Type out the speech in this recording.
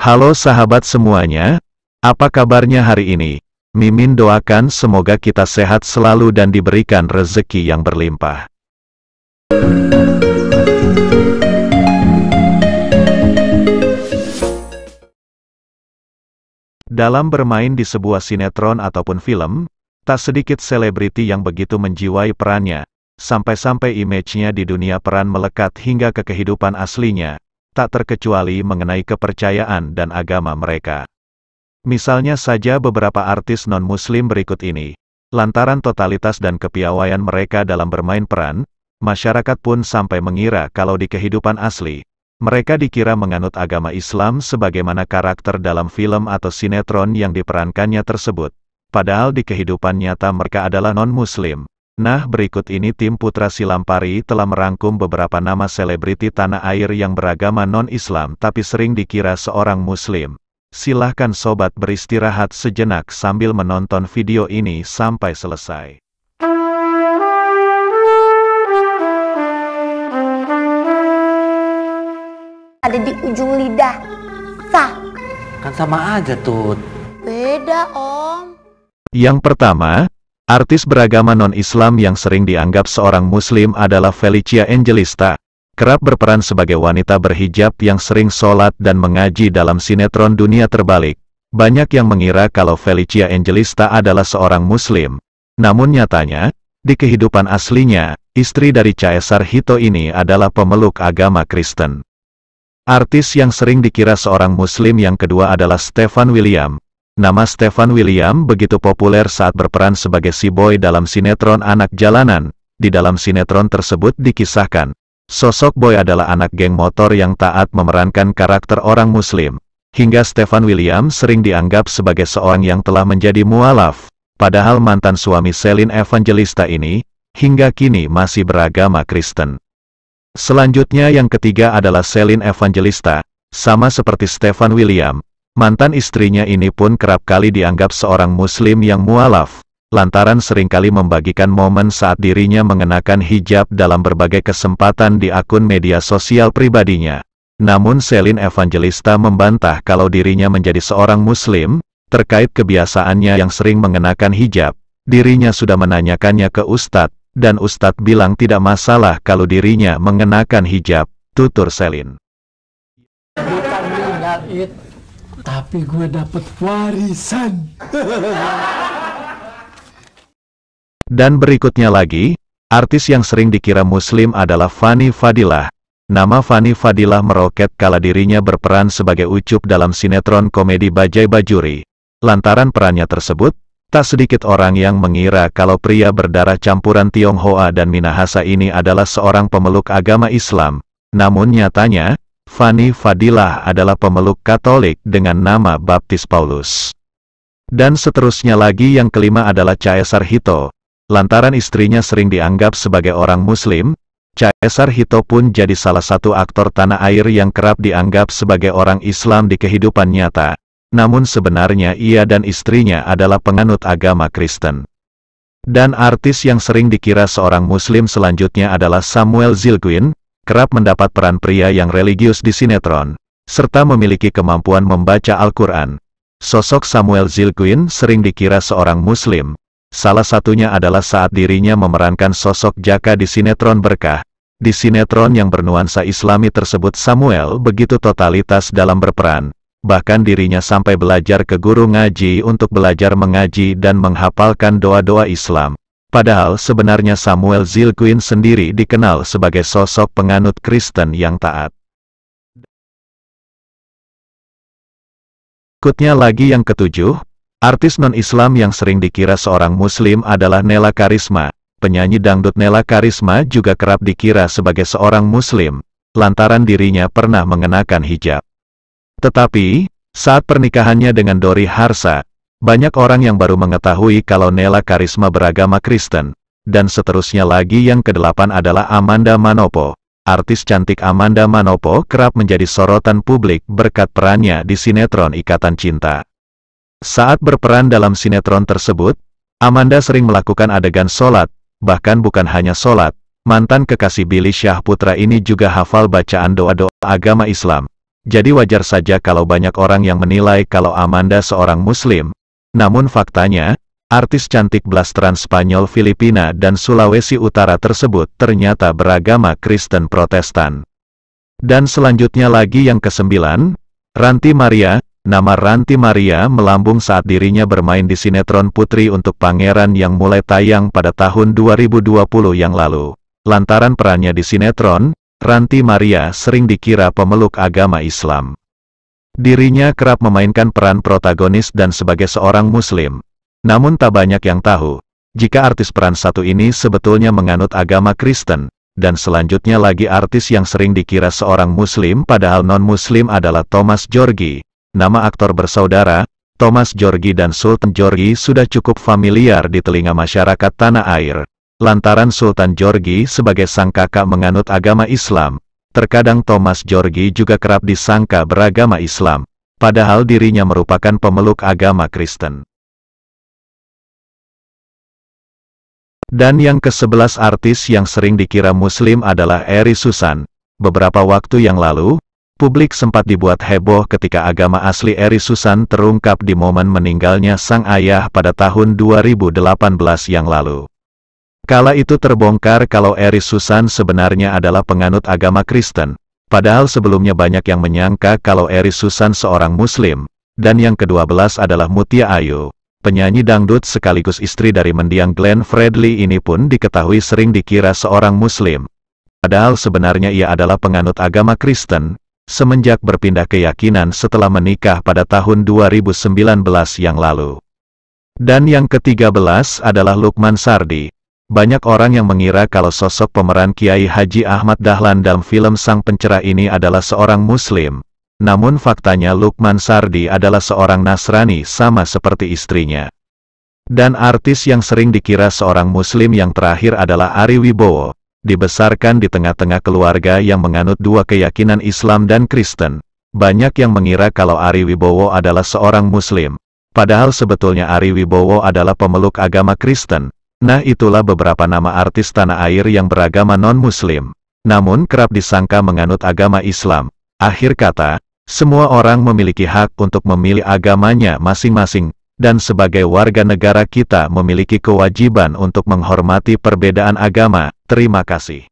Halo sahabat semuanya, apa kabarnya hari ini? Mimin doakan semoga kita sehat selalu dan diberikan rezeki yang berlimpah. Dalam bermain di sebuah sinetron ataupun film, tak sedikit selebriti yang begitu menjiwai perannya, sampai-sampai image-nya di dunia peran melekat hingga ke kehidupan aslinya, tak terkecuali mengenai kepercayaan dan agama mereka. Misalnya saja beberapa artis non-muslim berikut ini. Lantaran totalitas dan kepiawaian mereka dalam bermain peran, masyarakat pun sampai mengira kalau di kehidupan asli, mereka dikira menganut agama Islam sebagaimana karakter dalam film atau sinetron yang diperankannya tersebut. Padahal di kehidupan nyata mereka adalah non-muslim. Nah berikut ini tim Putra Silampari telah merangkum beberapa nama selebriti tanah air yang beragama non-Islam tapi sering dikira seorang Muslim. Silahkan sobat beristirahat sejenak sambil menonton video ini sampai selesai. Ada di ujung lidah. Sah. Kan sama aja, Tut. Beda, Om. Yang pertama, Artis beragama non-Islam yang sering dianggap seorang Muslim adalah Felicia Angelista, kerap berperan sebagai wanita berhijab yang sering sholat dan mengaji dalam sinetron dunia terbalik. Banyak yang mengira kalau Felicia Angelista adalah seorang Muslim. Namun nyatanya, di kehidupan aslinya, istri dari Caesar Hito ini adalah pemeluk agama Kristen. Artis yang sering dikira seorang Muslim yang kedua adalah Stefan William, Nama Stefan William begitu populer saat berperan sebagai si boy dalam sinetron Anak Jalanan. Di dalam sinetron tersebut dikisahkan, sosok boy adalah anak geng motor yang taat memerankan karakter orang muslim. Hingga Stefan William sering dianggap sebagai seorang yang telah menjadi mualaf. Padahal mantan suami Celine Evangelista ini, hingga kini masih beragama Kristen. Selanjutnya yang ketiga adalah Celine Evangelista. Sama seperti Stefan William, Mantan istrinya ini pun kerap kali dianggap seorang muslim yang mualaf, lantaran seringkali membagikan momen saat dirinya mengenakan hijab dalam berbagai kesempatan di akun media sosial pribadinya. Namun Selin Evangelista membantah kalau dirinya menjadi seorang muslim, terkait kebiasaannya yang sering mengenakan hijab. Dirinya sudah menanyakannya ke Ustadz, dan Ustadz bilang tidak masalah kalau dirinya mengenakan hijab, tutur Selin tapi gue dapet warisan. Dan berikutnya lagi, artis yang sering dikira muslim adalah Fanny Fadilah. Nama Fanny Fadilah meroket kala dirinya berperan sebagai Ucup dalam sinetron komedi Bajai Bajuri. Lantaran perannya tersebut, tak sedikit orang yang mengira kalau pria berdarah campuran Tionghoa dan Minahasa ini adalah seorang pemeluk agama Islam. Namun nyatanya, Fanny Fadilah adalah pemeluk Katolik dengan nama Baptis Paulus. Dan seterusnya lagi yang kelima adalah Caesar Hito. Lantaran istrinya sering dianggap sebagai orang Muslim, Caesar Hito pun jadi salah satu aktor tanah air yang kerap dianggap sebagai orang Islam di kehidupan nyata. Namun sebenarnya ia dan istrinya adalah penganut agama Kristen. Dan artis yang sering dikira seorang Muslim selanjutnya adalah Samuel Zilguin, kerap mendapat peran pria yang religius di sinetron, serta memiliki kemampuan membaca Al-Quran. Sosok Samuel Zilguin sering dikira seorang Muslim. Salah satunya adalah saat dirinya memerankan sosok Jaka di sinetron Berkah. Di sinetron yang bernuansa islami tersebut Samuel begitu totalitas dalam berperan. Bahkan dirinya sampai belajar ke guru ngaji untuk belajar mengaji dan menghafalkan doa-doa Islam. Padahal sebenarnya Samuel Zilquin sendiri dikenal sebagai sosok penganut Kristen yang taat. Kutnya lagi yang ketujuh, artis non-Islam yang sering dikira seorang Muslim adalah Nela Karisma. Penyanyi dangdut Nela Karisma juga kerap dikira sebagai seorang Muslim, lantaran dirinya pernah mengenakan hijab. Tetapi, saat pernikahannya dengan Dori Harsa, banyak orang yang baru mengetahui kalau Nela Karisma beragama Kristen. Dan seterusnya lagi yang kedelapan adalah Amanda Manopo. Artis cantik Amanda Manopo kerap menjadi sorotan publik berkat perannya di sinetron Ikatan Cinta. Saat berperan dalam sinetron tersebut, Amanda sering melakukan adegan sholat, bahkan bukan hanya sholat, mantan kekasih Billy Syah Putra ini juga hafal bacaan doa-doa agama Islam. Jadi wajar saja kalau banyak orang yang menilai kalau Amanda seorang Muslim, namun faktanya, artis cantik blasteran Spanyol Filipina dan Sulawesi Utara tersebut ternyata beragama Kristen Protestan. Dan selanjutnya lagi yang kesembilan, Ranti Maria, nama Ranti Maria melambung saat dirinya bermain di sinetron Putri untuk Pangeran yang mulai tayang pada tahun 2020 yang lalu. Lantaran perannya di sinetron, Ranti Maria sering dikira pemeluk agama Islam. Dirinya kerap memainkan peran protagonis dan sebagai seorang muslim. Namun tak banyak yang tahu, jika artis peran satu ini sebetulnya menganut agama Kristen, dan selanjutnya lagi artis yang sering dikira seorang muslim padahal non-muslim adalah Thomas Georgi. Nama aktor bersaudara, Thomas Georgi dan Sultan Georgi sudah cukup familiar di telinga masyarakat tanah air. Lantaran Sultan Georgi sebagai sang kakak menganut agama Islam, Terkadang Thomas Georgi juga kerap disangka beragama Islam, padahal dirinya merupakan pemeluk agama Kristen. Dan yang ke-11 artis yang sering dikira muslim adalah Eri Susan. Beberapa waktu yang lalu, publik sempat dibuat heboh ketika agama asli Eri Susan terungkap di momen meninggalnya sang ayah pada tahun 2018 yang lalu. Kala itu terbongkar kalau Eris Susan sebenarnya adalah penganut agama Kristen, padahal sebelumnya banyak yang menyangka kalau Eris Susan seorang Muslim, dan yang kedua belas adalah Mutia Ayu. Penyanyi dangdut sekaligus istri dari mendiang Glenn Fredly ini pun diketahui sering dikira seorang Muslim. Padahal sebenarnya ia adalah penganut agama Kristen, semenjak berpindah keyakinan setelah menikah pada tahun 2019 yang lalu. Dan yang ketiga belas adalah Lukman Sardi, banyak orang yang mengira kalau sosok pemeran Kiai Haji Ahmad Dahlan dalam film Sang Pencerah ini adalah seorang Muslim. Namun faktanya Lukman Sardi adalah seorang Nasrani sama seperti istrinya. Dan artis yang sering dikira seorang Muslim yang terakhir adalah Ari Wibowo, dibesarkan di tengah-tengah keluarga yang menganut dua keyakinan Islam dan Kristen. Banyak yang mengira kalau Ari Wibowo adalah seorang Muslim, padahal sebetulnya Ari Wibowo adalah pemeluk agama Kristen, Nah itulah beberapa nama artis tanah air yang beragama non-muslim. Namun kerap disangka menganut agama Islam. Akhir kata, semua orang memiliki hak untuk memilih agamanya masing-masing, dan sebagai warga negara kita memiliki kewajiban untuk menghormati perbedaan agama. Terima kasih.